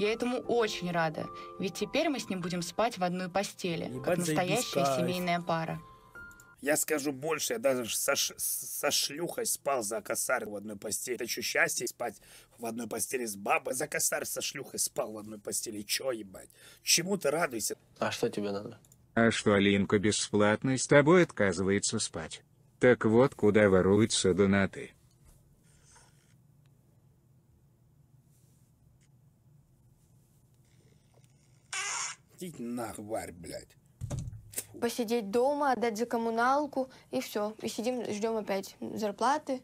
Я этому очень рада, ведь теперь мы с ним будем спать в одной постели, Ебать как настоящая семейная пара. Я скажу больше, я даже со, со шлюхой спал за косарь в одной постели. Это что, счастье спать в одной постели с бабой? За косарь со шлюхой спал в одной постели. Чё, ебать? Чему ты радуйся? А что тебе надо? А что Алинка бесплатно с тобой отказывается спать? Так вот, куда воруются донаты. Идите нахуй, варь, блядь. Фу. Посидеть дома, отдать за коммуналку, и все. И сидим, ждем опять зарплаты.